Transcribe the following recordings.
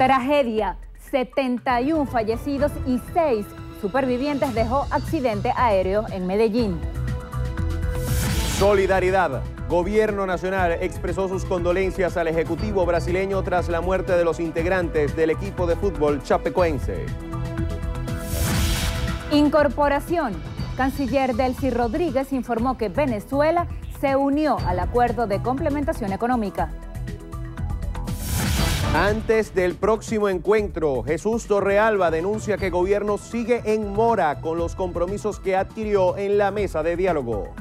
Tragedia. 71 fallecidos y 6 supervivientes dejó accidente aéreo en Medellín. Solidaridad. Gobierno Nacional expresó sus condolencias al Ejecutivo brasileño tras la muerte de los integrantes del equipo de fútbol chapecoense. Incorporación. Canciller Delcy Rodríguez informó que Venezuela se unió al acuerdo de complementación económica. Antes del próximo encuentro, Jesús Torrealba denuncia que el gobierno sigue en mora con los compromisos que adquirió en la mesa de diálogo.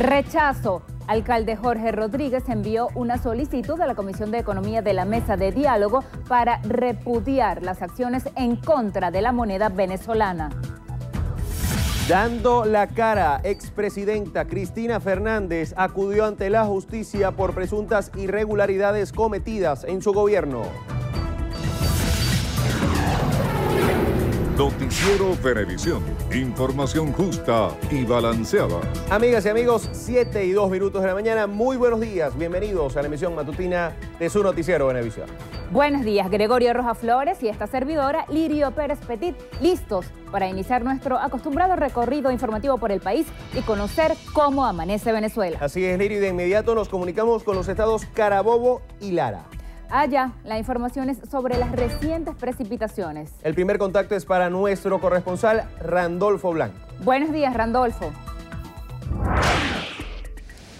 Rechazo. Alcalde Jorge Rodríguez envió una solicitud a la Comisión de Economía de la Mesa de Diálogo para repudiar las acciones en contra de la moneda venezolana. Dando la cara, expresidenta Cristina Fernández acudió ante la justicia por presuntas irregularidades cometidas en su gobierno. Noticiero Venevisión. Información justa y balanceada. Amigas y amigos, 7 y 2 minutos de la mañana. Muy buenos días. Bienvenidos a la emisión matutina de su noticiero Venevisión. Buenos días, Gregorio Rojas Flores y esta servidora, Lirio Pérez Petit, listos para iniciar nuestro acostumbrado recorrido informativo por el país y conocer cómo amanece Venezuela. Así es, Lirio, y de inmediato nos comunicamos con los estados Carabobo y Lara. Allá, ah, la información es sobre las recientes precipitaciones. El primer contacto es para nuestro corresponsal Randolfo Blanco. Buenos días, Randolfo.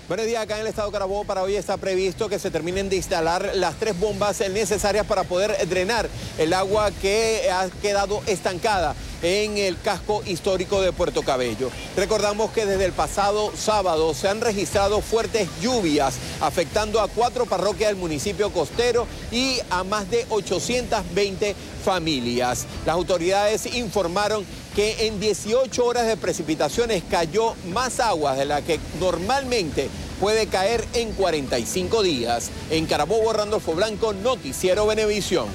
Buenos días, acá en el estado de Carabobo para hoy está previsto que se terminen de instalar las tres bombas necesarias para poder drenar el agua que ha quedado estancada en el casco histórico de Puerto Cabello. Recordamos que desde el pasado sábado se han registrado fuertes lluvias afectando a cuatro parroquias del municipio costero y a más de 820 familias. Las autoridades informaron que en 18 horas de precipitaciones cayó más agua de la que normalmente puede caer en 45 días. En Carabobo, Randolfo Blanco, Noticiero Benevisión.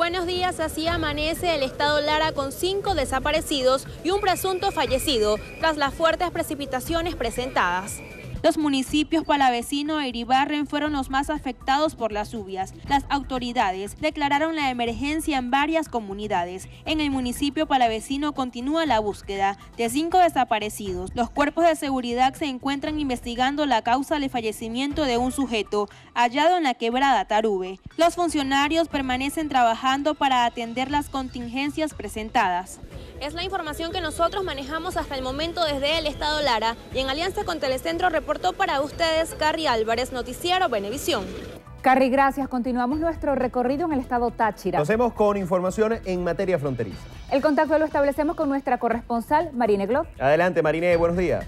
Buenos días, así amanece el estado Lara con cinco desaparecidos y un presunto fallecido tras las fuertes precipitaciones presentadas. Los municipios Palavecino e Iribarren fueron los más afectados por las lluvias. Las autoridades declararon la emergencia en varias comunidades. En el municipio Palavecino continúa la búsqueda de cinco desaparecidos. Los cuerpos de seguridad se encuentran investigando la causa del fallecimiento de un sujeto hallado en la quebrada Tarube. Los funcionarios permanecen trabajando para atender las contingencias presentadas. Es la información que nosotros manejamos hasta el momento desde el Estado Lara y en alianza con Telecentro para ustedes Carrie Álvarez, Noticiero Benevisión. Carrie, gracias. Continuamos nuestro recorrido en el estado Táchira. Nos hacemos con información en materia fronteriza. El contacto lo establecemos con nuestra corresponsal, Marine Glob. Adelante, Marine, buenos días.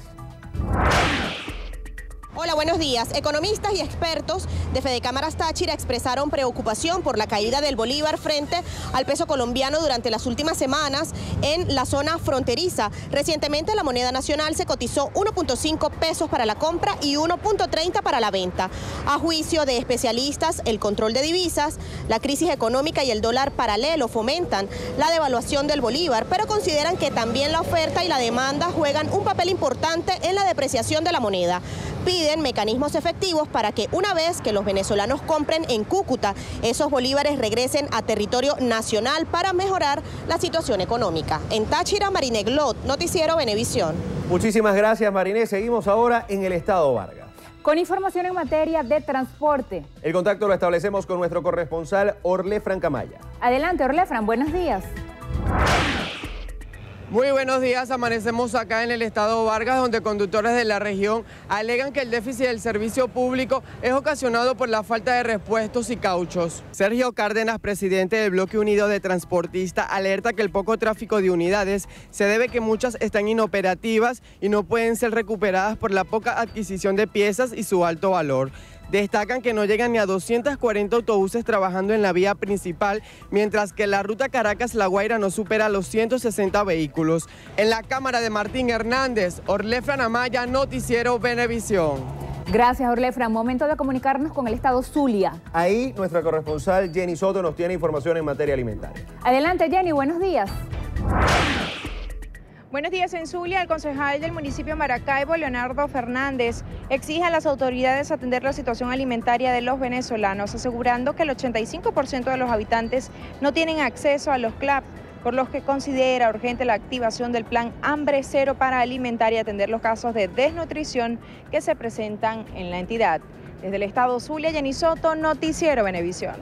Hola, buenos días. Economistas y expertos de Cámaras Táchira expresaron preocupación por la caída del bolívar frente al peso colombiano durante las últimas semanas en la zona fronteriza. Recientemente la moneda nacional se cotizó 1.5 pesos para la compra y 1.30 para la venta. A juicio de especialistas, el control de divisas, la crisis económica y el dólar paralelo fomentan la devaluación del bolívar, pero consideran que también la oferta y la demanda juegan un papel importante en la depreciación de la moneda piden mecanismos efectivos para que una vez que los venezolanos compren en Cúcuta, esos bolívares regresen a territorio nacional para mejorar la situación económica. En Táchira, Glot, Noticiero Venevisión. Muchísimas gracias, Mariné. Seguimos ahora en el Estado Vargas. Con información en materia de transporte. El contacto lo establecemos con nuestro corresponsal Orle Camaya. Adelante, Orlefran, buenos días. Muy buenos días, amanecemos acá en el estado Vargas, donde conductores de la región alegan que el déficit del servicio público es ocasionado por la falta de repuestos y cauchos. Sergio Cárdenas, presidente del Bloque Unido de Transportistas, alerta que el poco tráfico de unidades se debe que muchas están inoperativas y no pueden ser recuperadas por la poca adquisición de piezas y su alto valor destacan que no llegan ni a 240 autobuses trabajando en la vía principal, mientras que la ruta Caracas-La Guaira no supera los 160 vehículos. En la cámara de Martín Hernández, Orlefra Namaya, Noticiero Venevisión. Gracias, Orlefra. Momento de comunicarnos con el estado Zulia. Ahí nuestra corresponsal Jenny Soto nos tiene información en materia alimentaria. Adelante, Jenny. Buenos días. Buenos días, en Zulia, el concejal del municipio Maracaibo, Leonardo Fernández, exige a las autoridades atender la situación alimentaria de los venezolanos, asegurando que el 85% de los habitantes no tienen acceso a los CLAP, por lo que considera urgente la activación del plan Hambre Cero para alimentar y atender los casos de desnutrición que se presentan en la entidad. Desde el estado Zulia, Yanisoto, Noticiero Venevisión.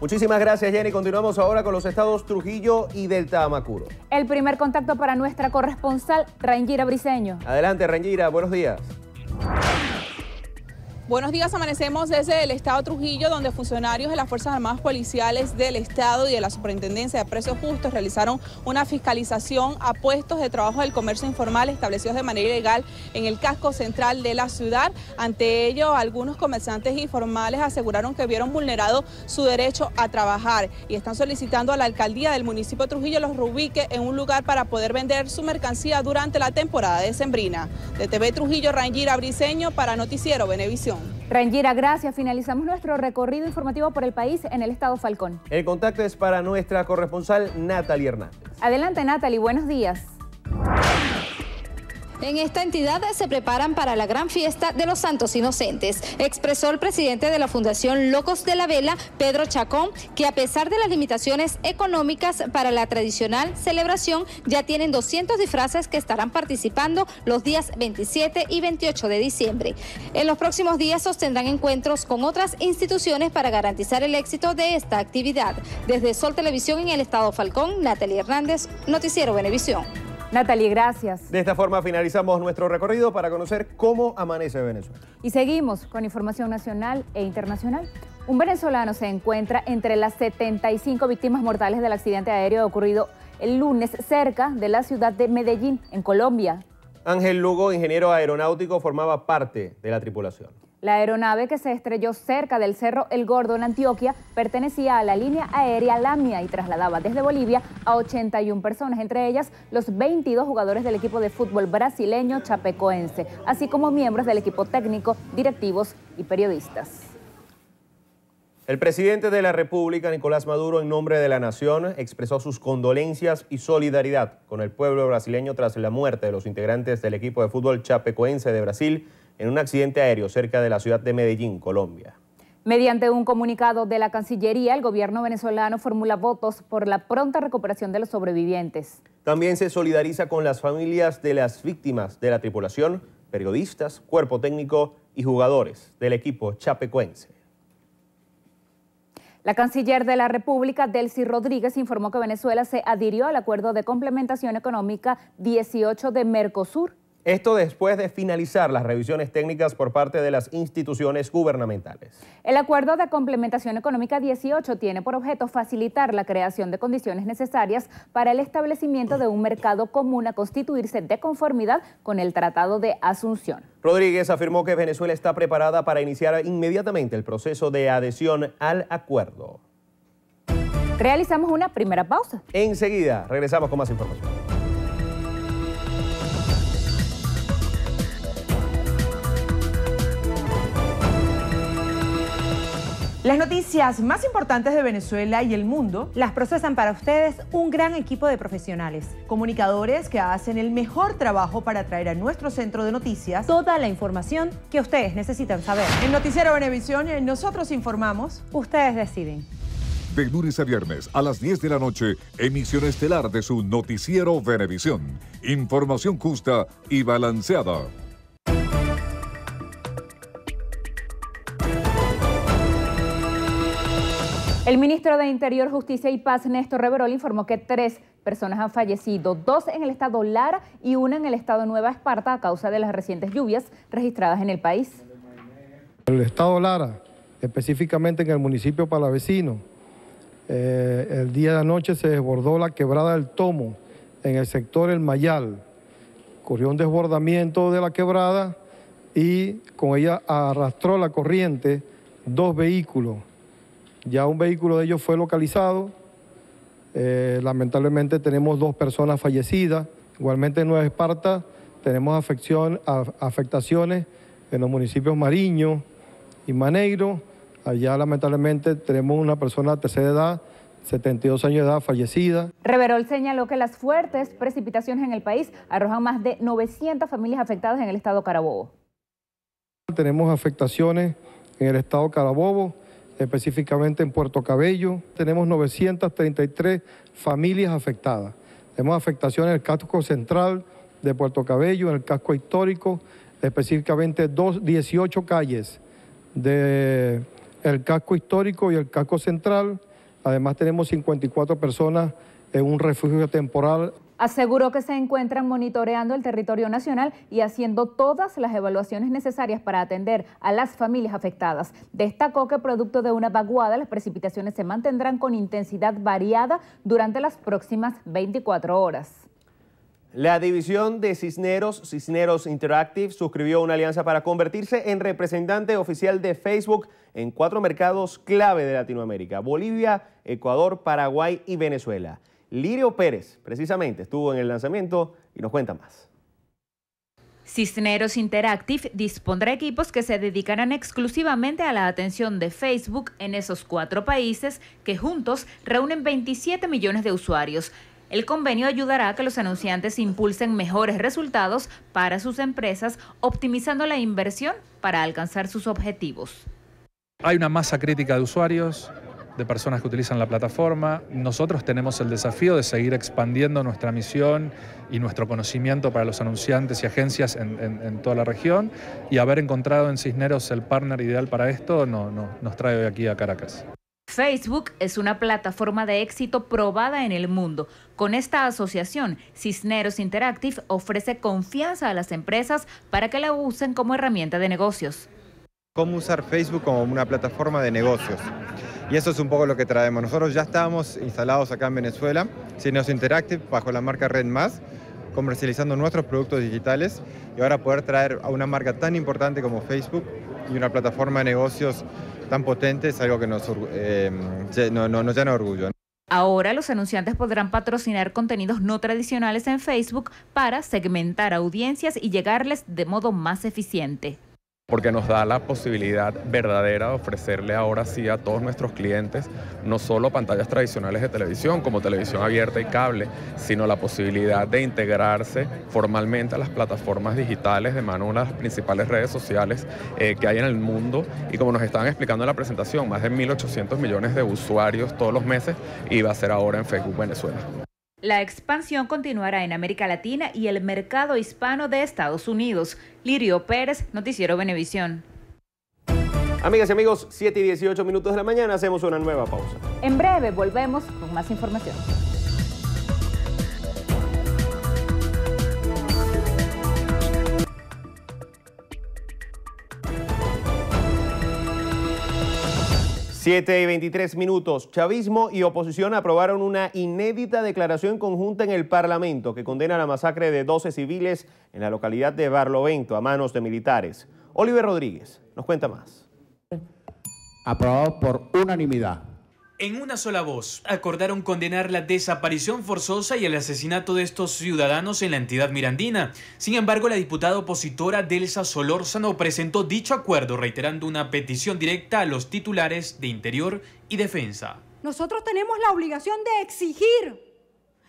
Muchísimas gracias, Jenny. Continuamos ahora con los estados Trujillo y Delta Amacuro. El primer contacto para nuestra corresponsal, Rangira Briseño. Adelante, Rangira. Buenos días. Buenos días, amanecemos desde el Estado Trujillo, donde funcionarios de las Fuerzas Armadas Policiales del Estado y de la Superintendencia de Precios Justos realizaron una fiscalización a puestos de trabajo del comercio informal establecidos de manera ilegal en el casco central de la ciudad. Ante ello, algunos comerciantes informales aseguraron que vieron vulnerado su derecho a trabajar y están solicitando a la alcaldía del municipio Trujillo los reubique en un lugar para poder vender su mercancía durante la temporada decembrina. De TV Trujillo, Rangira Briceño para Noticiero Benevisión información. gracias. Finalizamos nuestro recorrido informativo por el país en el estado Falcón. El contacto es para nuestra corresponsal Natalie Hernández. Adelante Natalie, buenos días. En esta entidad se preparan para la gran fiesta de los santos inocentes, expresó el presidente de la Fundación Locos de la Vela, Pedro Chacón, que a pesar de las limitaciones económicas para la tradicional celebración, ya tienen 200 disfraces que estarán participando los días 27 y 28 de diciembre. En los próximos días sostendrán encuentros con otras instituciones para garantizar el éxito de esta actividad. Desde Sol Televisión en el estado Falcón, Natalie Hernández, Noticiero Venevisión. Natalie, gracias. De esta forma finalizamos nuestro recorrido para conocer cómo amanece Venezuela. Y seguimos con información nacional e internacional. Un venezolano se encuentra entre las 75 víctimas mortales del accidente aéreo ocurrido el lunes cerca de la ciudad de Medellín, en Colombia. Ángel Lugo, ingeniero aeronáutico, formaba parte de la tripulación. La aeronave que se estrelló cerca del Cerro El Gordo en Antioquia pertenecía a la línea aérea Lamia y trasladaba desde Bolivia a 81 personas, entre ellas los 22 jugadores del equipo de fútbol brasileño chapecoense, así como miembros del equipo técnico, directivos y periodistas. El presidente de la República, Nicolás Maduro, en nombre de la nación, expresó sus condolencias y solidaridad con el pueblo brasileño tras la muerte de los integrantes del equipo de fútbol chapecoense de Brasil en un accidente aéreo cerca de la ciudad de Medellín, Colombia. Mediante un comunicado de la Cancillería, el gobierno venezolano formula votos por la pronta recuperación de los sobrevivientes. También se solidariza con las familias de las víctimas de la tripulación, periodistas, cuerpo técnico y jugadores del equipo chapecuense. La canciller de la República, Delcy Rodríguez, informó que Venezuela se adhirió al acuerdo de complementación económica 18 de Mercosur esto después de finalizar las revisiones técnicas por parte de las instituciones gubernamentales. El Acuerdo de Complementación Económica 18 tiene por objeto facilitar la creación de condiciones necesarias para el establecimiento de un mercado común a constituirse de conformidad con el Tratado de Asunción. Rodríguez afirmó que Venezuela está preparada para iniciar inmediatamente el proceso de adhesión al acuerdo. Realizamos una primera pausa. Enseguida regresamos con más información. Las noticias más importantes de Venezuela y el mundo las procesan para ustedes un gran equipo de profesionales, comunicadores que hacen el mejor trabajo para traer a nuestro centro de noticias toda la información que ustedes necesitan saber. En Noticiero Venevisión eh, nosotros informamos, ustedes deciden. De lunes a viernes a las 10 de la noche, emisión estelar de su Noticiero Venevisión. Información justa y balanceada. El ministro de Interior, Justicia y Paz, Néstor Reverol, informó que tres personas han fallecido, dos en el estado Lara y una en el estado Nueva Esparta a causa de las recientes lluvias registradas en el país. En El estado Lara, específicamente en el municipio Palavecino, eh, el día de anoche se desbordó la quebrada del Tomo en el sector El Mayal. Corrió un desbordamiento de la quebrada y con ella arrastró la corriente dos vehículos ya un vehículo de ellos fue localizado. Eh, lamentablemente tenemos dos personas fallecidas. Igualmente en Nueva Esparta tenemos afectaciones en los municipios Mariño y Maneiro. Allá lamentablemente tenemos una persona de tercera edad 72 años de edad, fallecida. Reverol señaló que las fuertes precipitaciones en el país arrojan más de 900 familias afectadas en el estado Carabobo. Tenemos afectaciones en el estado Carabobo específicamente en Puerto Cabello. Tenemos 933 familias afectadas. Tenemos afectación en el casco central de Puerto Cabello, en el casco histórico, específicamente dos, 18 calles del casco histórico y el casco central. Además tenemos 54 personas en un refugio temporal. Aseguró que se encuentran monitoreando el territorio nacional y haciendo todas las evaluaciones necesarias para atender a las familias afectadas. Destacó que producto de una vaguada, las precipitaciones se mantendrán con intensidad variada durante las próximas 24 horas. La división de Cisneros, Cisneros Interactive, suscribió una alianza para convertirse en representante oficial de Facebook en cuatro mercados clave de Latinoamérica, Bolivia, Ecuador, Paraguay y Venezuela. Lirio Pérez, precisamente, estuvo en el lanzamiento y nos cuenta más. Cisneros Interactive dispondrá equipos que se dedicarán exclusivamente a la atención de Facebook en esos cuatro países que juntos reúnen 27 millones de usuarios. El convenio ayudará a que los anunciantes impulsen mejores resultados para sus empresas, optimizando la inversión para alcanzar sus objetivos. Hay una masa crítica de usuarios, de personas que utilizan la plataforma. Nosotros tenemos el desafío de seguir expandiendo nuestra misión y nuestro conocimiento para los anunciantes y agencias en, toda la región y haber encontrado en Cisneros el partner ideal para esto no, nos trae hoy aquí a Caracas. Facebook es una plataforma de éxito probada en el mundo. Con esta asociación, Cisneros Interactive ofrece confianza a las empresas para que la usen como herramienta de negocios. ¿Cómo usar Facebook como una plataforma de negocios? Y eso es un poco lo que traemos. Nosotros ya estábamos instalados acá en Venezuela, Cineos Interactive, bajo la marca Red Más, comercializando nuestros productos digitales y ahora poder traer a una marca tan importante como Facebook y una plataforma de negocios tan potente es algo que nos, eh, nos llena de orgullo. Ahora los anunciantes podrán patrocinar contenidos no tradicionales en Facebook para segmentar audiencias y llegarles de modo más eficiente porque nos da la posibilidad verdadera de ofrecerle ahora sí a todos nuestros clientes no solo pantallas tradicionales de televisión como televisión abierta y cable, sino la posibilidad de integrarse formalmente a las plataformas digitales de mano una de las principales redes sociales eh, que hay en el mundo y como nos estaban explicando en la presentación, más de 1.800 millones de usuarios todos los meses y va a ser ahora en Facebook Venezuela. La expansión continuará en América Latina y el mercado hispano de Estados Unidos. Lirio Pérez, Noticiero Venevisión. Amigas y amigos, 7 y 18 minutos de la mañana hacemos una nueva pausa. En breve volvemos con más información. 7 y 23 minutos. Chavismo y oposición aprobaron una inédita declaración conjunta en el Parlamento que condena la masacre de 12 civiles en la localidad de Barlovento a manos de militares. Oliver Rodríguez nos cuenta más. Aprobado por unanimidad en una sola voz, acordaron condenar la desaparición forzosa y el asesinato de estos ciudadanos en la entidad mirandina. Sin embargo, la diputada opositora Delsa Solórzano presentó dicho acuerdo reiterando una petición directa a los titulares de Interior y Defensa. Nosotros tenemos la obligación de exigir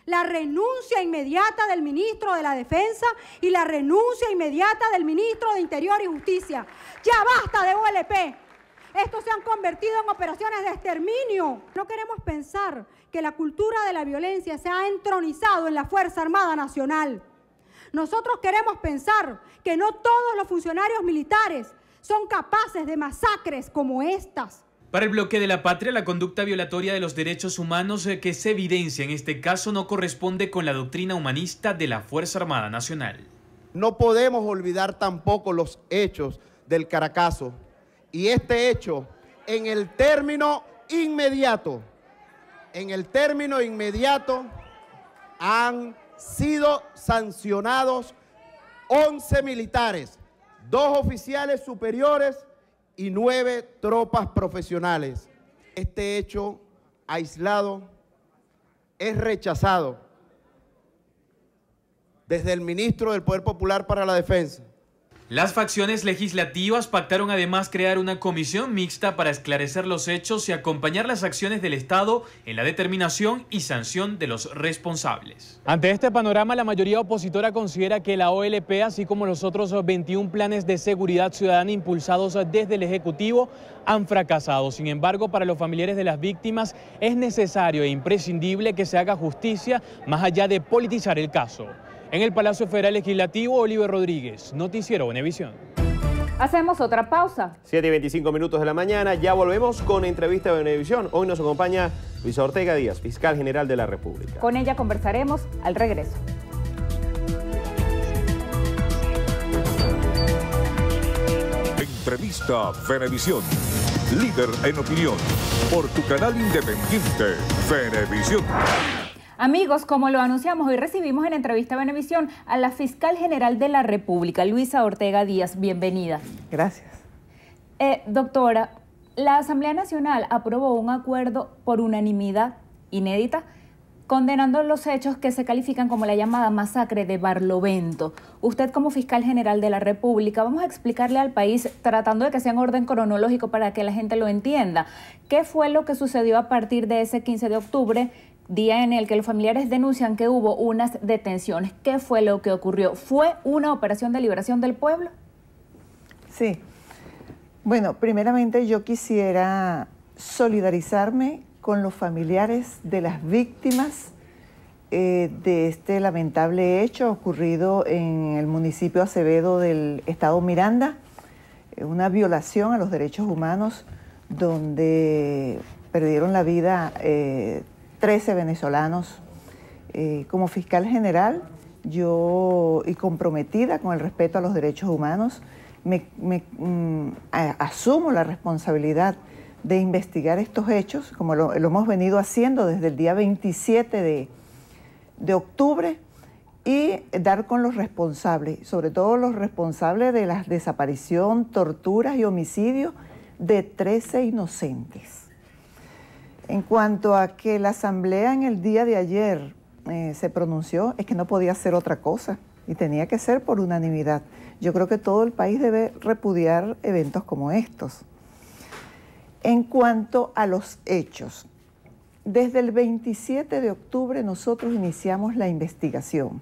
la renuncia inmediata del ministro de la Defensa y la renuncia inmediata del ministro de Interior y Justicia. Ya basta de ULP. Estos se han convertido en operaciones de exterminio. No queremos pensar que la cultura de la violencia se ha entronizado en la Fuerza Armada Nacional. Nosotros queremos pensar que no todos los funcionarios militares son capaces de masacres como estas. Para el bloque de la patria, la conducta violatoria de los derechos humanos eh, que se evidencia en este caso no corresponde con la doctrina humanista de la Fuerza Armada Nacional. No podemos olvidar tampoco los hechos del Caracazo, y este hecho en el término inmediato, en el término inmediato han sido sancionados 11 militares, dos oficiales superiores y nueve tropas profesionales. Este hecho aislado es rechazado desde el ministro del Poder Popular para la Defensa, las facciones legislativas pactaron además crear una comisión mixta para esclarecer los hechos y acompañar las acciones del Estado en la determinación y sanción de los responsables. Ante este panorama, la mayoría opositora considera que la OLP, así como los otros 21 planes de seguridad ciudadana impulsados desde el Ejecutivo, han fracasado. Sin embargo, para los familiares de las víctimas es necesario e imprescindible que se haga justicia más allá de politizar el caso. En el Palacio Federal Legislativo, Oliver Rodríguez, Noticiero Venevisión. Hacemos otra pausa. 7 y 25 minutos de la mañana, ya volvemos con entrevista de Benevisión. Hoy nos acompaña Luisa Ortega Díaz, fiscal general de la República. Con ella conversaremos al regreso. Entrevista Venevisión, líder en opinión, por tu canal independiente, Venevisión. Amigos, como lo anunciamos, hoy recibimos en entrevista a Benevisión a la fiscal general de la República, Luisa Ortega Díaz. Bienvenida. Gracias. Eh, doctora, la Asamblea Nacional aprobó un acuerdo por unanimidad inédita condenando los hechos que se califican como la llamada masacre de Barlovento. Usted como fiscal general de la República, vamos a explicarle al país, tratando de que sea en orden cronológico para que la gente lo entienda, qué fue lo que sucedió a partir de ese 15 de octubre día en el que los familiares denuncian que hubo unas detenciones. ¿Qué fue lo que ocurrió? ¿Fue una operación de liberación del pueblo? Sí. Bueno, primeramente yo quisiera solidarizarme con los familiares de las víctimas eh, de este lamentable hecho ocurrido en el municipio Acevedo del estado Miranda, eh, una violación a los derechos humanos donde perdieron la vida eh, 13 venezolanos eh, como fiscal general, yo, y comprometida con el respeto a los derechos humanos, me, mm, asumo la responsabilidad de investigar estos hechos, como lo, hemos venido haciendo desde el día 27 de, de, octubre, y dar con los responsables, sobre todo los responsables de la desaparición, torturas y homicidios de 13 inocentes. En cuanto a que la asamblea en el día de ayer eh, se pronunció, es que no podía ser otra cosa y tenía que ser por unanimidad. Yo creo que todo el país debe repudiar eventos como estos. En cuanto a los hechos, desde el 27 de octubre nosotros iniciamos la investigación.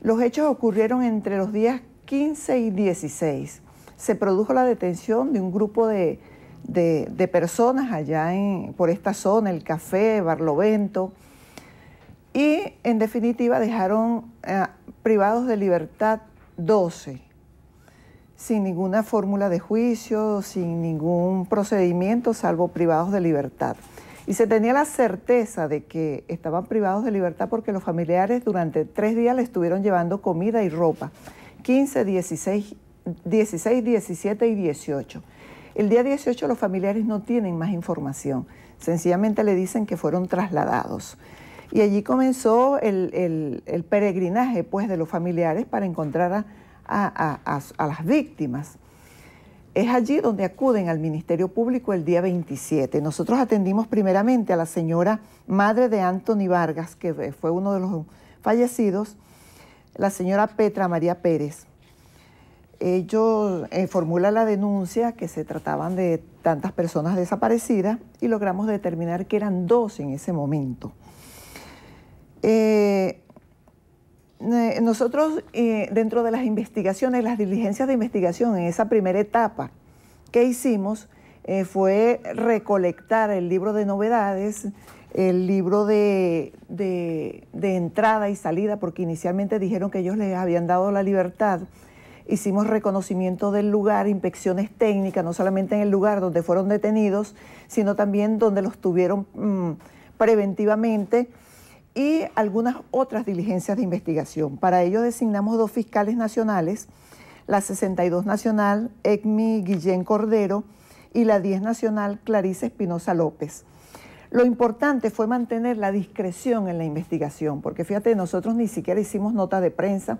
Los hechos ocurrieron entre los días 15 y 16. Se produjo la detención de un grupo de de, personas allá en, por esta zona, el café, Barlovento, y en definitiva dejaron eh, privados de libertad 12, sin ninguna fórmula de juicio, sin ningún procedimiento, salvo privados de libertad. Y se tenía la certeza de que estaban privados de libertad porque los familiares durante tres días le estuvieron llevando comida y ropa, 15, 16, 16 17 y 18. El día 18 los familiares no tienen más información, sencillamente le dicen que fueron trasladados. Y allí comenzó el, peregrinaje pues, de los familiares para encontrar a, a las víctimas. Es allí donde acuden al Ministerio Público el día 27. Nosotros atendimos primeramente a la señora madre de Anthony Vargas, que fue uno de los fallecidos, la señora Petra María Pérez ellos eh, formulan la denuncia que se trataban de tantas personas desaparecidas y logramos determinar que eran dos en ese momento. Eh, eh, nosotros, dentro de las investigaciones, las diligencias de investigación en esa primera etapa que hicimos, fue recolectar el libro de novedades, el libro de entrada y salida, porque inicialmente dijeron que ellos les habían dado la libertad hicimos reconocimiento del lugar, inspecciones técnicas, no solamente en el lugar donde fueron detenidos, sino también donde los tuvieron mm, preventivamente y algunas otras diligencias de investigación. Para ello designamos dos fiscales nacionales, la 62 Nacional, ECMI Guillén Cordero, y la 10 Nacional, Clarice Espinosa López. Lo importante fue mantener la discreción en la investigación, porque fíjate, nosotros ni siquiera hicimos nota de prensa,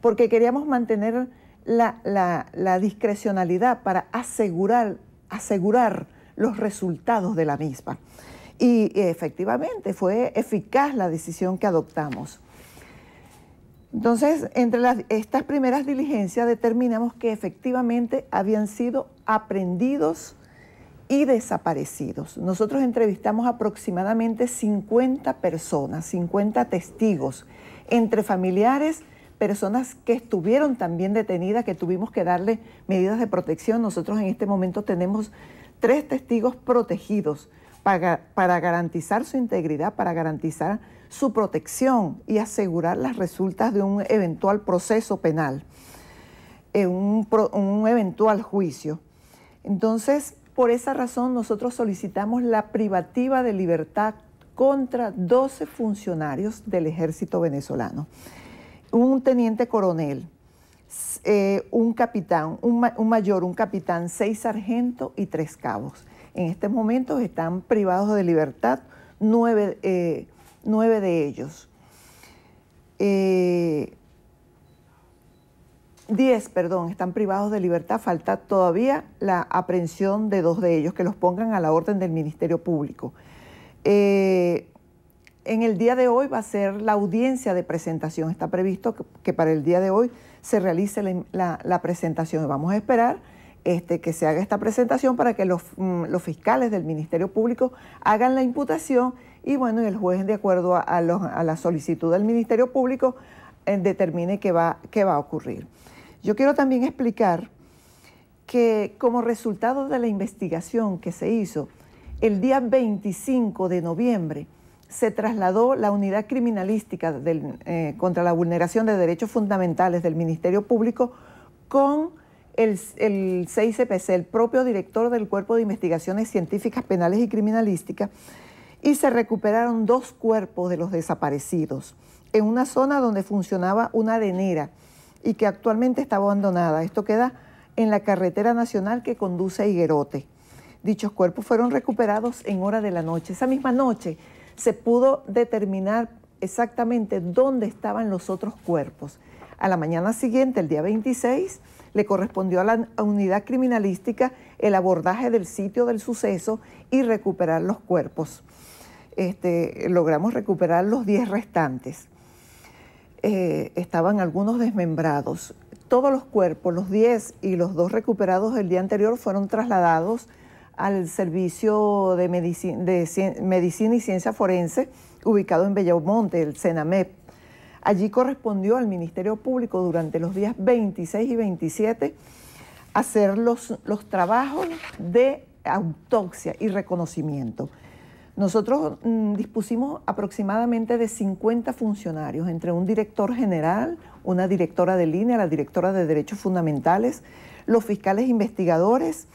porque queríamos mantener la, discrecionalidad para asegurar, asegurar los resultados de la misma. Y efectivamente fue eficaz la decisión que adoptamos. Entonces, entre estas primeras diligencias determinamos que efectivamente habían sido aprendidos y desaparecidos. Nosotros entrevistamos aproximadamente 50 personas, 50 testigos, entre familiares, personas que estuvieron también detenidas, que tuvimos que darle medidas de protección. Nosotros en este momento tenemos tres testigos protegidos para, garantizar su integridad, para garantizar su protección y asegurar las resultas de un eventual proceso penal, en eh, un, un eventual juicio. Entonces, por esa razón nosotros solicitamos la privativa de libertad contra 12 funcionarios del ejército venezolano un teniente coronel, eh, un capitán, un, mayor, un capitán, seis sargentos y tres cabos. En este momento están privados de libertad nueve, eh, de ellos. Eh, diez, perdón, están privados de libertad. Falta todavía la aprehensión de dos de ellos, que los pongan a la orden del Ministerio Público en el día de hoy va a ser la audiencia de presentación. Está previsto que, para el día de hoy se realice la, presentación. Vamos a esperar este, que se haga esta presentación para que los, mm, fiscales del Ministerio Público hagan la imputación y bueno, el juez de acuerdo a, la solicitud del Ministerio Público eh, determine qué va, qué va a ocurrir. Yo quiero también explicar que como resultado de la investigación que se hizo el día 25 de noviembre, se trasladó la unidad criminalística eh, contra la vulneración de derechos fundamentales del Ministerio Público con el, el CICPC, el propio director del Cuerpo de Investigaciones Científicas Penales y Criminalísticas, y se recuperaron dos cuerpos de los desaparecidos en una zona donde funcionaba una arenera y que actualmente está abandonada. Esto queda en la carretera nacional que conduce a Higuerote. Dichos cuerpos fueron recuperados en hora de la noche. Esa misma noche se pudo determinar exactamente dónde estaban los otros cuerpos. A la mañana siguiente, el día 26, le correspondió a la unidad criminalística el abordaje del sitio del suceso y recuperar los cuerpos. Este, logramos recuperar los 10 restantes. Eh, estaban algunos desmembrados. Todos los cuerpos, los 10 y los dos recuperados el día anterior, fueron trasladados al servicio de, medicina, y ciencia forense ubicado en Bellamonte, el CENAMEP. Allí correspondió al Ministerio Público durante los días 26 y 27 hacer los, trabajos de autopsia y reconocimiento. Nosotros mm, dispusimos aproximadamente de 50 funcionarios, entre un director general, una directora de línea, la directora de Derechos Fundamentales, los fiscales investigadores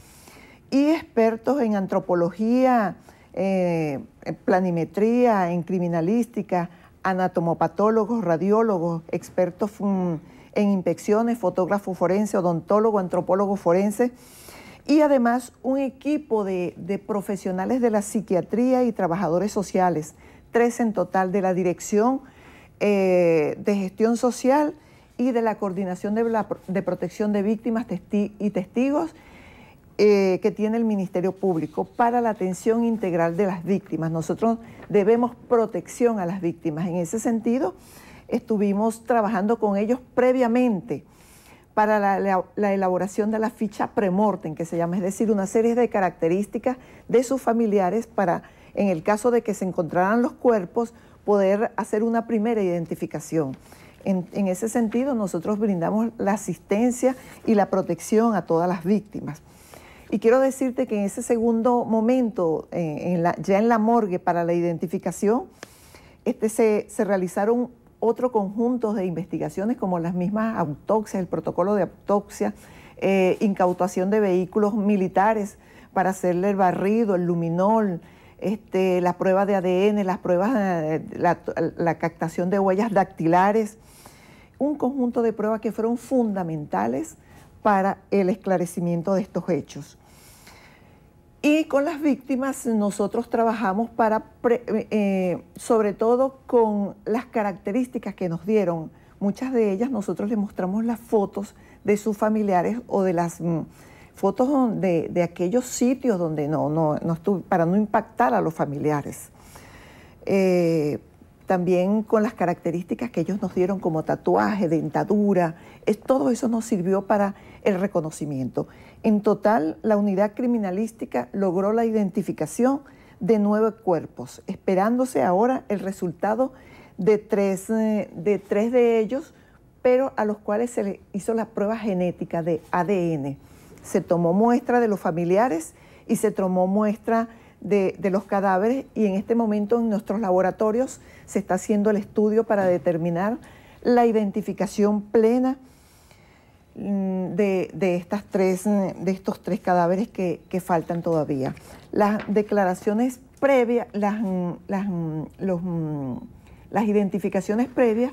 y expertos en antropología, eh, planimetría, en criminalística, anatomopatólogos, radiólogos, expertos en inspecciones, fotógrafo forense, odontólogo, antropólogo forense y además un equipo de, profesionales de la psiquiatría y trabajadores sociales, tres en total de la Dirección eh, de Gestión Social y de la Coordinación de, Protección de Víctimas y Testigos eh, que tiene el Ministerio Público para la atención integral de las víctimas. Nosotros debemos protección a las víctimas. En ese sentido, estuvimos trabajando con ellos previamente para la, elaboración de la ficha en que se llama, es decir, una serie de características de sus familiares para, en el caso de que se encontraran los cuerpos, poder hacer una primera identificación. en ese sentido, nosotros brindamos la asistencia y la protección a todas las víctimas. Y quiero decirte que en ese segundo momento, ya en la morgue para la identificación, este, se, realizaron otro conjunto de investigaciones como las mismas autopsias, el protocolo de autopsia, eh, incautación de vehículos militares para hacerle el barrido, el luminol, este, la prueba de ADN, las pruebas, eh, la captación de huellas dactilares, un conjunto de pruebas que fueron fundamentales para el esclarecimiento de estos hechos. Y con las víctimas nosotros trabajamos para, eh, eh, sobre todo con las características que nos dieron. Muchas de ellas nosotros les mostramos las fotos de sus familiares o de las mm, fotos de, aquellos sitios donde no, no, para no impactar a los familiares. Eh, también con las características que ellos nos dieron como tatuaje, dentadura, todo eso nos sirvió para el reconocimiento. En total, la unidad criminalística logró la identificación de nueve cuerpos, esperándose ahora el resultado de tres eh, de, ellos, pero a los cuales se le hizo la prueba genética de ADN. Se tomó muestra de los familiares y se tomó muestra de, los cadáveres y en este momento en nuestros laboratorios se está haciendo el estudio para determinar la identificación plena Mm, de, de, estas tres, de estos tres cadáveres que, faltan todavía. Las declaraciones previas, las, mm, mm, identificaciones previas,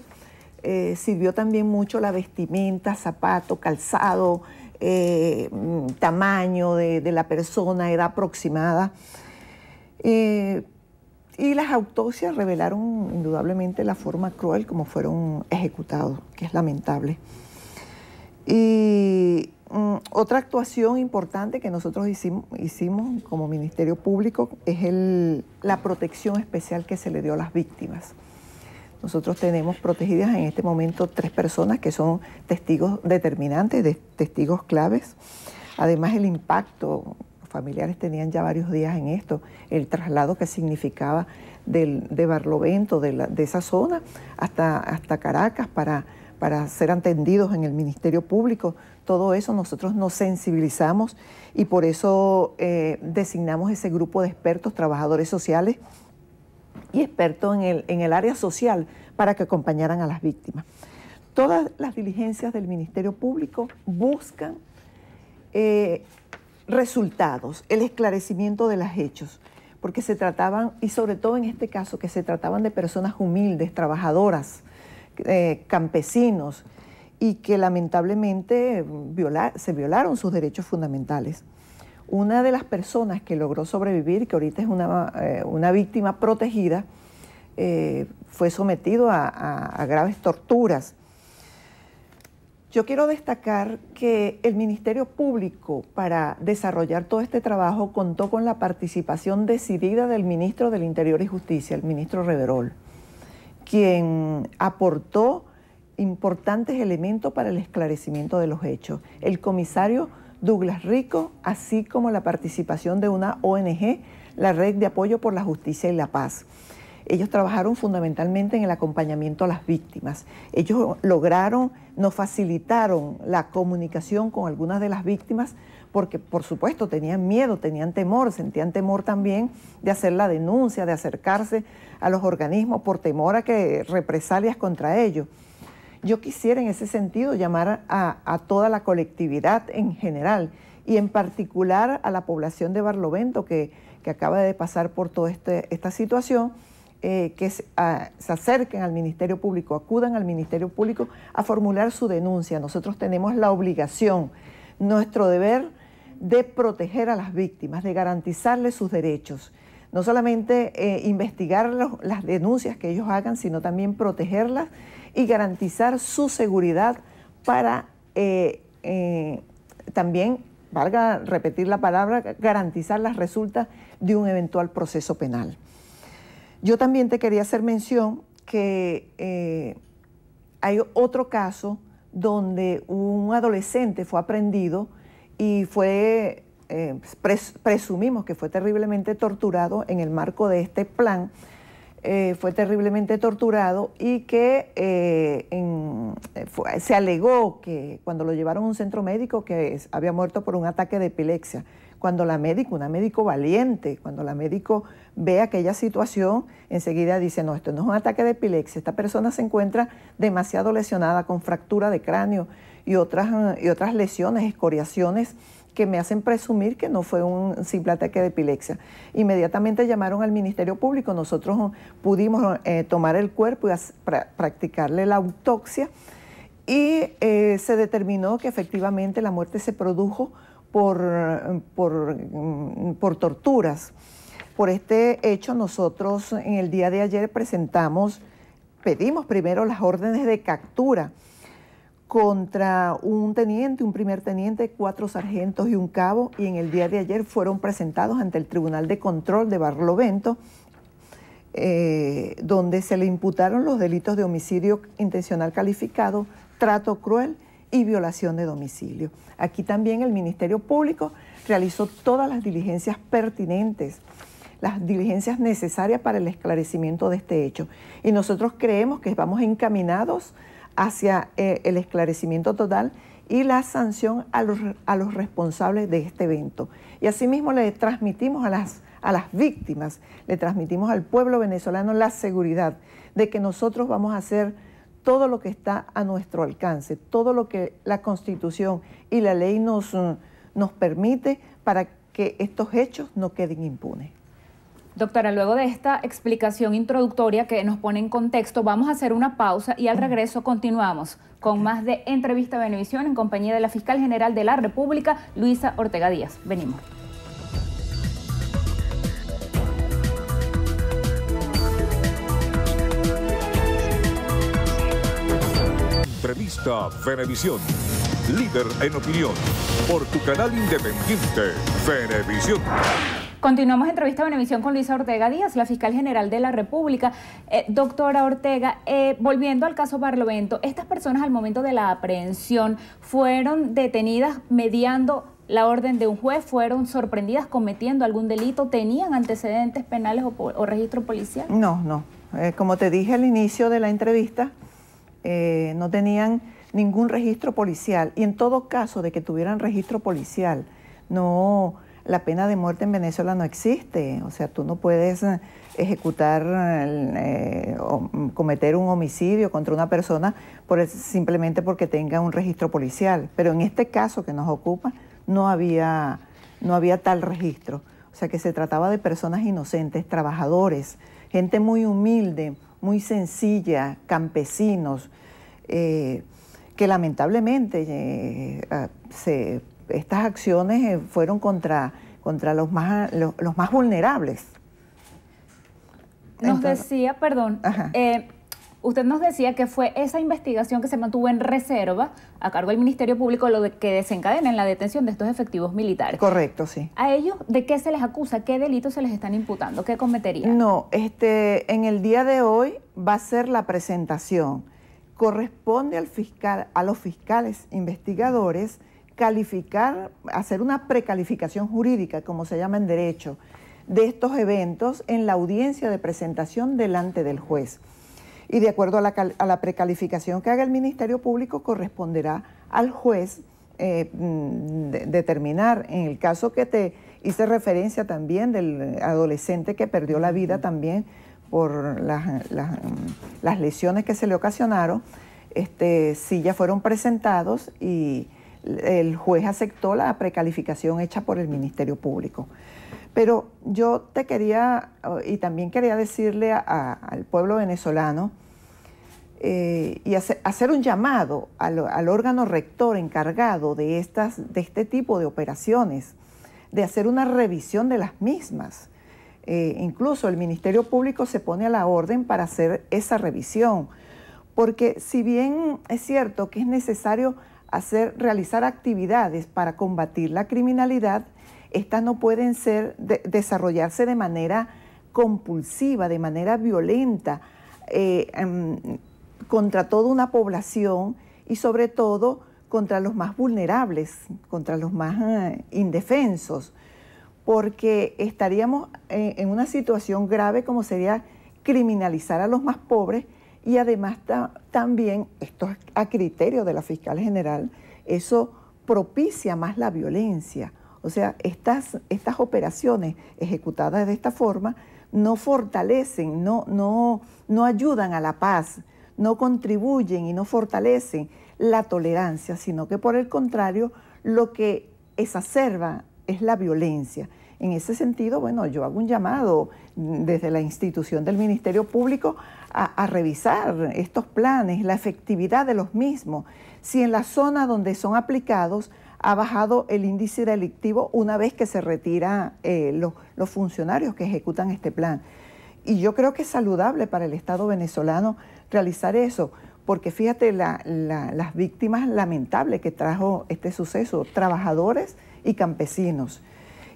eh, sirvió también mucho la vestimenta, zapato, calzado, eh, tamaño de, la persona, edad aproximada. Eh, y las autopsias revelaron indudablemente la forma cruel como fueron ejecutados, que es lamentable. Y mm, otra actuación importante que nosotros hicimos, como Ministerio Público es la protección especial que se le dio a las víctimas. Nosotros tenemos protegidas en este momento tres personas que son testigos determinantes, testigos claves. Además, el impacto, los familiares tenían ya varios días en esto, el traslado que significaba de Barlovento, de, de esa zona, hasta, hasta Caracas para para ser atendidos en el Ministerio Público. Todo eso nosotros nos sensibilizamos y por eso eh, designamos ese grupo de expertos, trabajadores sociales y expertos en el, en el área social para que acompañaran a las víctimas. Todas las diligencias del Ministerio Público buscan eh, resultados, el esclarecimiento de los hechos, porque se trataban, y sobre todo en este caso, que se trataban de personas humildes, trabajadoras, eh, campesinos y que lamentablemente se violaron sus derechos fundamentales. Una de las personas que logró sobrevivir, que ahorita es una, eh, víctima protegida, eh, fue sometido a, a graves torturas. Yo quiero destacar que el Ministerio Público para desarrollar todo este trabajo contó con la participación decidida del ministro del Interior y Justicia, el ministro Reverol quien aportó importantes elementos para el esclarecimiento de los hechos. El comisario Douglas Rico, así como la participación de una ONG, la Red de Apoyo por la Justicia y la Paz. Ellos trabajaron fundamentalmente en el acompañamiento a las víctimas. Ellos lograron, nos facilitaron la comunicación con algunas de las víctimas porque por supuesto tenían miedo, tenían temor, sentían temor también de hacer la denuncia, de acercarse a los organismos por temor a que represalias contra ellos. Yo quisiera en ese sentido llamar a, toda la colectividad en general y en particular a la población de Barlovento que, acaba de pasar por toda este, esta situación, eh, que se, acerquen al Ministerio Público, acudan al Ministerio Público a formular su denuncia. Nosotros tenemos la obligación, nuestro deber de proteger a las víctimas, de garantizarles sus derechos. No solamente eh, investigar las denuncias que ellos hagan, sino también protegerlas y garantizar su seguridad para eh, eh, también, valga repetir la palabra, garantizar las resultas de un eventual proceso penal. Yo también te quería hacer mención que hay otro caso donde un adolescente fue aprendido y fue, eh, presumimos que fue terriblemente torturado en el marco de este plan. Eh, fue terriblemente torturado y que eh, se alegó que cuando lo llevaron a un centro médico que había muerto por un ataque de epilepsia. Cuando la médico, una médico valiente, cuando la médico ve aquella situación, enseguida dice, no, esto no es un ataque de epilepsia, esta persona se encuentra demasiado lesionada con fractura de cráneo, y otras, ah, y otras lesiones, escoriaciones que me hacen presumir que no fue un simple ataque de epilepsia. Inmediatamente llamaron al Ministerio Público, nosotros ah, pudimos ah, eh, tomar el cuerpo y practicarle la autopsia y eh, se determinó que efectivamente la muerte se produjo por, mm, por torturas. Por este hecho nosotros en el día de ayer presentamos, pedimos primero las órdenes de captura contra un teniente, un primer teniente, cuatro sargentos y un cabo, y en el día de ayer fueron presentados ante el Tribunal de Control de Barlovento, eh, donde se le imputaron los delitos de homicidio intencional calificado, trato cruel y violación de domicilio. Aquí también el Ministerio Público realizó todas las diligencias pertinentes las diligencias necesarias para el esclarecimiento de este hecho. Y nosotros creemos que vamos encaminados hacia eh, el esclarecimiento total y la sanción a los, responsables de este evento. Y asimismo le transmitimos a las, a las víctimas, le transmitimos al pueblo venezolano la seguridad de que nosotros vamos a hacer todo lo que está a nuestro alcance, todo lo que la Constitución y la ley nos, nos permite para que estos hechos no queden impunes. Doctora, luego de esta explicación introductoria que nos pone en contexto, vamos a hacer una pausa y al regreso continuamos con más de Entrevista a en compañía de la Fiscal General de la República, Luisa Ortega Díaz. Venimos. Entrevista Venevisión, líder en opinión, por tu canal independiente, Venevisión. Continuamos entrevista en emisión con Luisa Ortega Díaz, la fiscal general de la República. Eh, doctora Ortega, eh, volviendo al caso Barlovento, estas personas al momento de la aprehensión fueron detenidas mediando la orden de un juez, fueron sorprendidas cometiendo algún delito, tenían antecedentes penales o, registro policial. No, no. Eh, como te dije al inicio de la entrevista, no tenían ningún registro policial y en todo caso de que tuvieran registro policial, no la pena de muerte en Venezuela no existe, o sea, tú no puedes eh, ejecutar, eh, o mm, cometer un homicidio contra una persona simplemente porque tenga un registro policial. Pero en este caso que nos ocupa no había, no había tal registro, o sea que se trataba de personas inocentes, trabajadores, gente muy humilde, muy sencilla, campesinos, eh, que lamentablemente ah, se estas acciones eh, fueron contra, contra los, más, los, más vulnerables. Nos decía, perdón, eh, usted nos decía que fue esa investigación que se mantuvo en reserva a cargo del Ministerio Público lo que desencadena en la detención de estos efectivos militares. Correcto, sí. ¿A ellos de qué se les acusa? ¿Qué delitos se les están imputando? ¿Qué cometerían? No, este, en el día de hoy va a ser la presentación. Corresponde al fiscal, a los fiscales investigadores calificar, hacer una precalificación jurídica, como se llama en derecho, de estos eventos en la audiencia de presentación delante del juez. Y de acuerdo a la, precalificación que haga el Ministerio Público, corresponderá al juez eh, mm, determinar, en el caso que te hice referencia también del adolescente que perdió la vida también por las, las lesiones que se le ocasionaron, este, si ya fueron presentados y el juez aceptó la precalificación hecha por el Ministerio Público. Pero yo te quería, y también quería decirle al pueblo venezolano, eh, y hacer un llamado al, órgano rector encargado de, estas, de este tipo de operaciones, de hacer una revisión de las mismas. Eh, incluso el Ministerio Público se pone a la orden para hacer esa revisión, porque si bien es cierto que es necesario hacer, realizar actividades para combatir la criminalidad, estas no pueden ser, desarrollarse de manera compulsiva, de manera violenta, eh, em, contra toda una población y sobre todo contra los más vulnerables, contra los más eh, indefensos, porque estaríamos eh, en una situación grave como sería criminalizar a los más pobres y además también, esto es a criterio de la fiscal general, eso propicia más la violencia. O sea, estas, estas operaciones ejecutadas de esta forma no fortalecen, no, no, no ayudan a la paz, no contribuyen y no fortalecen la tolerancia, sino que por el contrario, lo que exacerba es la violencia. En ese sentido, bueno, yo hago un llamado desde la institución del Ministerio Público a, revisar estos planes, la efectividad de los mismos, si en la zona donde son aplicados ha bajado el índice delictivo una vez que se retiran eh, los, funcionarios que ejecutan este plan. Y yo creo que es saludable para el Estado venezolano realizar eso, porque fíjate las víctimas lamentables que trajo este suceso, trabajadores y campesinos.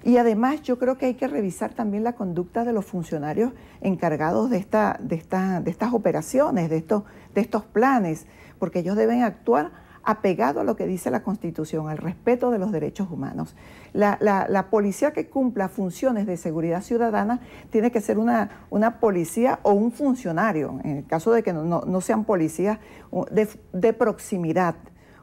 Y además yo creo que hay que revisar también la conducta de los funcionarios encargados de, esta, de, estas operaciones, de estos, de estos planes, porque ellos deben actuar apegado a lo que dice la Constitución, al respeto de los derechos humanos. La, policía que cumpla funciones de seguridad ciudadana tiene que ser una, una policía o un funcionario, en el caso de que no, sean policías de, proximidad,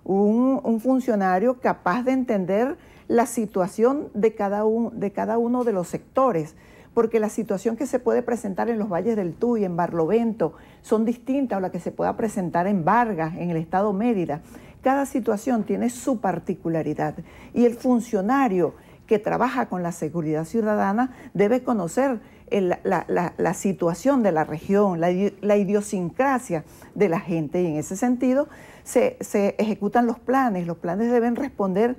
un, un funcionario capaz de entender la situación de cada, uno de los sectores, porque la situación que se puede presentar en los valles del Tuy, en Barlovento, son distintas a la que se pueda presentar en Vargas, en el estado Mérida. Cada situación tiene su particularidad y el funcionario que trabaja con la seguridad ciudadana debe conocer la, situación de la región, la, idiosincrasia de la gente y en ese sentido se ejecutan los planes. Los planes deben responder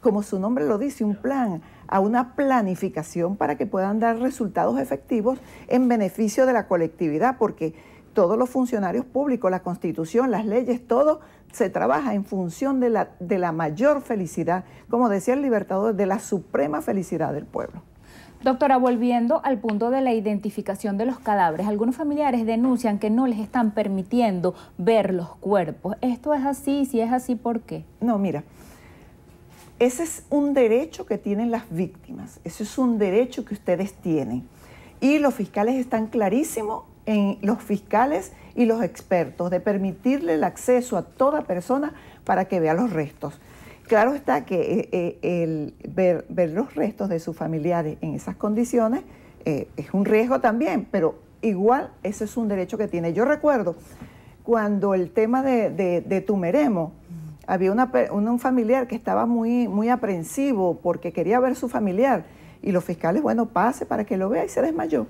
como su nombre lo dice, un plan, a una planificación para que puedan dar resultados efectivos en beneficio de la colectividad, porque todos los funcionarios públicos, la constitución, las leyes, todo se trabaja en función de la, de la mayor felicidad, como decía el libertador, de la suprema felicidad del pueblo. Doctora, volviendo al punto de la identificación de los cadáveres, algunos familiares denuncian que no les están permitiendo ver los cuerpos. ¿Esto es así? Si es así, ¿por qué? No, mira, ese es un derecho que tienen las víctimas, ese es un derecho que ustedes tienen. Y los fiscales están clarísimos en los fiscales y los expertos de permitirle el acceso a toda persona para que vea los restos. Claro está que eh, eh, ver, los restos de sus familiares en esas condiciones eh, es un riesgo también, pero igual ese es un derecho que tiene. Yo recuerdo cuando el tema de Tumeremo, había un, familiar que estaba muy, muy aprensivo porque quería ver su familiar y los fiscales, bueno, pase para que lo vea y se desmayó.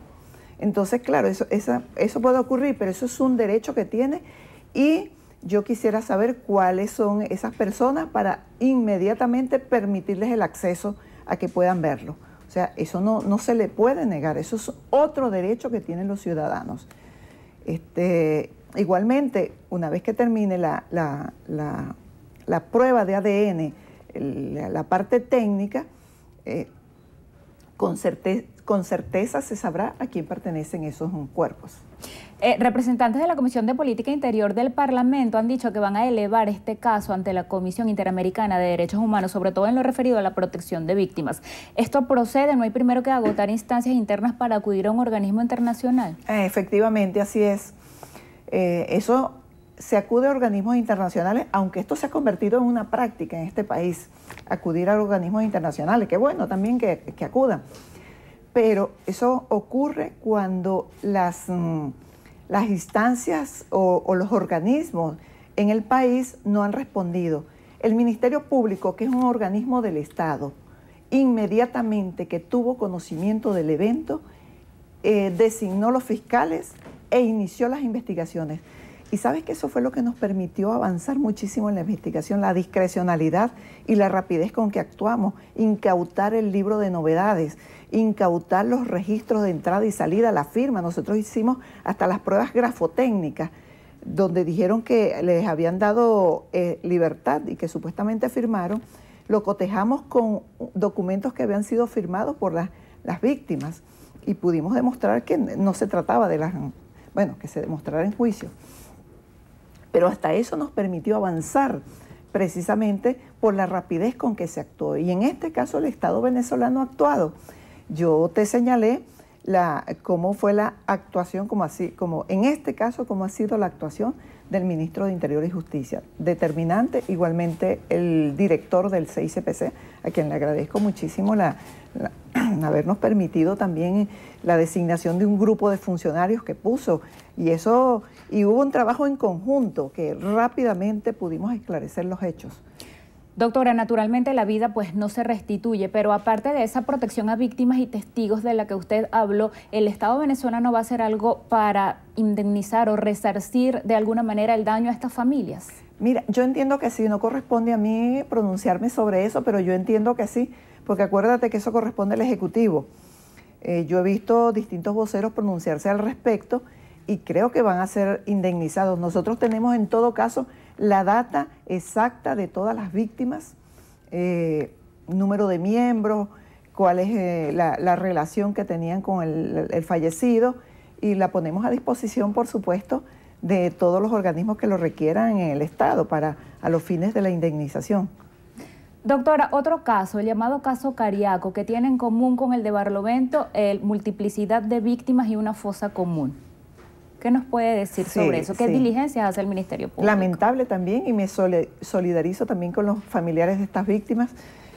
Entonces, claro, eso, eso puede ocurrir, pero eso es un derecho que tiene y yo quisiera saber cuáles son esas personas para inmediatamente permitirles el acceso a que puedan verlo. O sea, eso no, no se le puede negar, eso es otro derecho que tienen los ciudadanos. Este, igualmente, una vez que termine la, la prueba de ADN, la parte técnica, eh, con, con certeza se sabrá a quién pertenecen esos cuerpos. Eh, representantes de la Comisión de Política Interior del Parlamento han dicho que van a elevar este caso ante la Comisión Interamericana de Derechos Humanos, sobre todo en lo referido a la protección de víctimas. ¿Esto procede? ¿No hay primero que agotar instancias internas para acudir a un organismo internacional? Eh, efectivamente, así es. eso se acude a organismos internacionales, aunque esto se ha convertido en una práctica en este país, acudir a organismos internacionales, que bueno, también que, acudan. Pero eso ocurre cuando las, mm, las instancias o, los organismos en el país no han respondido. El Ministerio Público, que es un organismo del Estado, inmediatamente que tuvo conocimiento del evento, eh, designó los fiscales e inició las investigaciones. Y sabes que eso fue lo que nos permitió avanzar muchísimo en la investigación, la discrecionalidad y la rapidez con que actuamos, incautar el libro de novedades, incautar los registros de entrada y salida, la firma. Nosotros hicimos hasta las pruebas grafotécnicas, donde dijeron que les habían dado eh, libertad y que supuestamente firmaron. Lo cotejamos con documentos que habían sido firmados por las, las víctimas y pudimos demostrar que no se trataba de las... Bueno, que se demostrara en juicio pero hasta eso nos permitió avanzar precisamente por la rapidez con que se actuó. Y en este caso el Estado venezolano ha actuado. Yo te señalé la, cómo fue la actuación, como así, como en este caso, cómo ha sido la actuación del ministro de Interior y Justicia. Determinante, igualmente el director del CICPC, a quien le agradezco muchísimo la, la, habernos permitido también la designación de un grupo de funcionarios que puso. Y eso, y hubo un trabajo en conjunto que rápidamente pudimos esclarecer los hechos. Doctora, naturalmente la vida pues no se restituye, pero aparte de esa protección a víctimas y testigos de la que usted habló, ¿el Estado venezolano va a hacer algo para indemnizar o resarcir de alguna manera el daño a estas familias? Mira, yo entiendo que sí, no corresponde a mí pronunciarme sobre eso, pero yo entiendo que sí, porque acuérdate que eso corresponde al Ejecutivo. Eh, yo he visto distintos voceros pronunciarse al respecto y creo que van a ser indemnizados. Nosotros tenemos en todo caso la data exacta de todas las víctimas, eh, número de miembros, cuál es eh, la, relación que tenían con el, el, fallecido y la ponemos a disposición, por supuesto, de todos los organismos que lo requieran en el Estado para a los fines de la indemnización. Doctora, otro caso, el llamado caso Cariaco, que tiene en común con el de Barlovento el multiplicidad de víctimas y una fosa común. ¿Qué nos puede decir sobre eso? ¿Qué diligencia diligencias hace el Ministerio Público? Lamentable también y me solidarizo también con los familiares de estas víctimas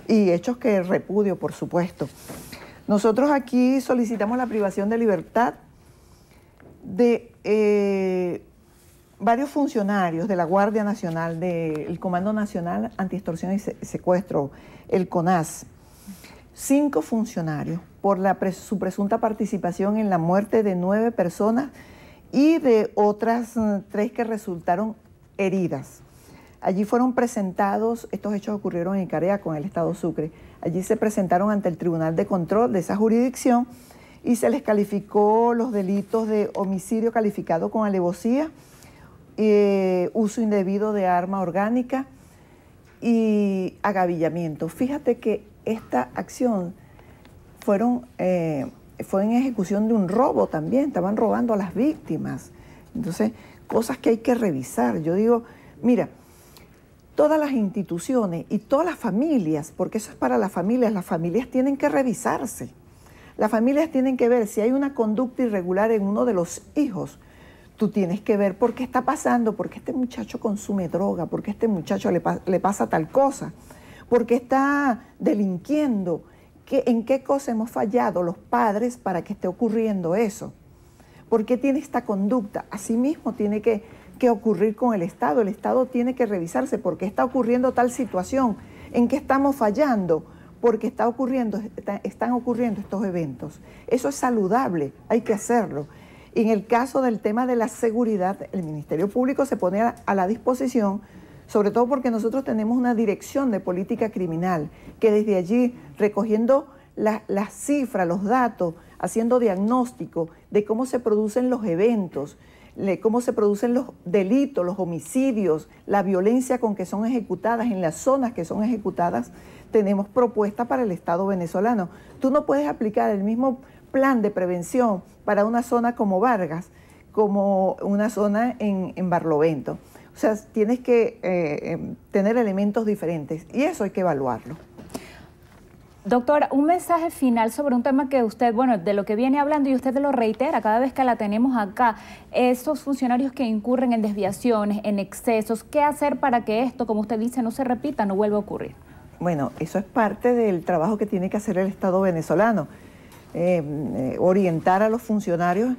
y hechos que repudio, por supuesto. Nosotros aquí solicitamos la privación de libertad de varios funcionarios de la Guardia Nacional, del Comando Nacional Antiextorsión y Secuestro, el CONAS, cinco funcionarios por su presunta participación en la muerte de nueve personas y de otras mm, tres que resultaron heridas. Allí fueron presentados, estos hechos ocurrieron en Carea con el Estado Sucre, allí se presentaron ante el Tribunal de Control de esa jurisdicción y se les calificó los delitos de homicidio calificado con alevosía, eh, uso indebido de arma orgánica y agavillamiento. Fíjate que esta acción fueron, eh, fue en ejecución de un robo también, estaban robando a las víctimas. Entonces, cosas que hay que revisar. Yo digo, mira, todas las instituciones y todas las familias, porque eso es para las familias, las familias tienen que revisarse. Las familias tienen que ver si hay una conducta irregular en uno de los hijos tú tienes que ver por qué está pasando, por qué este muchacho consume droga, por qué este muchacho le, pasa tal cosa, por qué está delinquiendo, en qué cosa hemos fallado los padres para que esté ocurriendo eso, por qué tiene esta conducta. Asimismo tiene que, ocurrir con el Estado, el Estado tiene que revisarse por qué está ocurriendo tal situación, en qué estamos fallando porque está ocurriendo, están ocurriendo estos eventos. Eso es saludable, hay que hacerlo. Y en el caso del tema de la seguridad, el Ministerio Público se pone a la disposición, sobre todo porque nosotros tenemos una dirección de política criminal, que desde allí, recogiendo las cifras, los datos, haciendo diagnóstico de cómo se producen los eventos, cómo se producen los delitos, los homicidios, la violencia con que son ejecutadas, en las zonas que son ejecutadas, tenemos propuestas para el Estado venezolano. Tú no puedes aplicar el mismo plan de prevención para una zona como Vargas, como una zona en, Barlovento. O sea, tienes que eh, em, tener elementos diferentes y eso hay que evaluarlo. Doctora, un mensaje final sobre un tema que usted, bueno, de lo que viene hablando y usted lo reitera cada vez que la tenemos acá, esos funcionarios que incurren en desviaciones, en excesos, ¿qué hacer para que esto, como usted dice, no se repita, no vuelva a ocurrir? Bueno, eso es parte del trabajo que tiene que hacer el Estado venezolano. Eh, eh, orientar a los funcionarios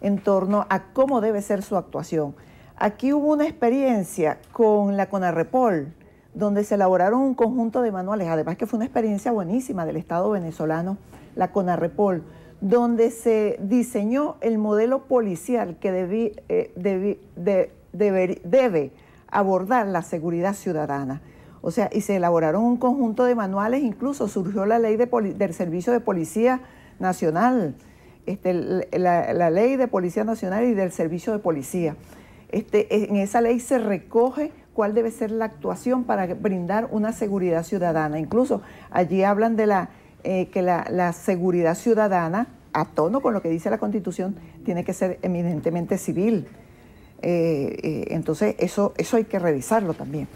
en torno a cómo debe ser su actuación. Aquí hubo una experiencia con la Conarrepol, donde se elaboraron un conjunto de manuales, además que fue una experiencia buenísima del Estado venezolano, la Conarrepol, donde se diseñó el modelo policial que eh, debe abordar la seguridad ciudadana. O sea, y se elaboraron un conjunto de manuales, incluso surgió la ley del servicio de policía Nacional, este, la, ley de Policía Nacional y del Servicio de Policía. Este, en esa ley se recoge cuál debe ser la actuación para brindar una seguridad ciudadana. Incluso allí hablan de la, eh, que la, seguridad ciudadana, a tono con lo que dice la Constitución, tiene que ser eminentemente civil. Eh, eh, entonces, eso, eso hay que revisarlo también.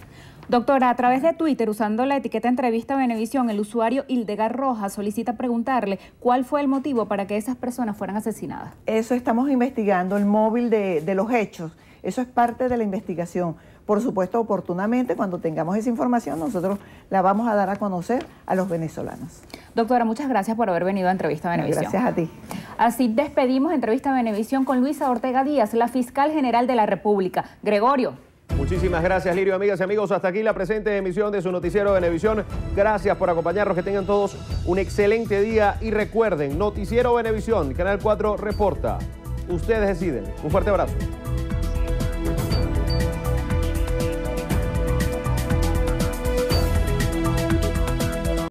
Doctora, a través de Twitter, usando la etiqueta entrevista Benevisión, el usuario Hildegar Rojas solicita preguntarle cuál fue el motivo para que esas personas fueran asesinadas. Eso estamos investigando, el móvil de, de los hechos. Eso es parte de la investigación. Por supuesto, oportunamente, cuando tengamos esa información, nosotros la vamos a dar a conocer a los venezolanos. Doctora, muchas gracias por haber venido a Entrevista Benevisión. Gracias a ti. Así despedimos Entrevista Benevisión con Luisa Ortega Díaz, la fiscal general de la República. Gregorio. Muchísimas gracias, Lirio. Amigas y amigos, hasta aquí la presente emisión de su noticiero Venevisión. Gracias por acompañarnos, que tengan todos un excelente día y recuerden, Noticiero Venevisión, Canal 4 reporta. Ustedes deciden. Un fuerte abrazo.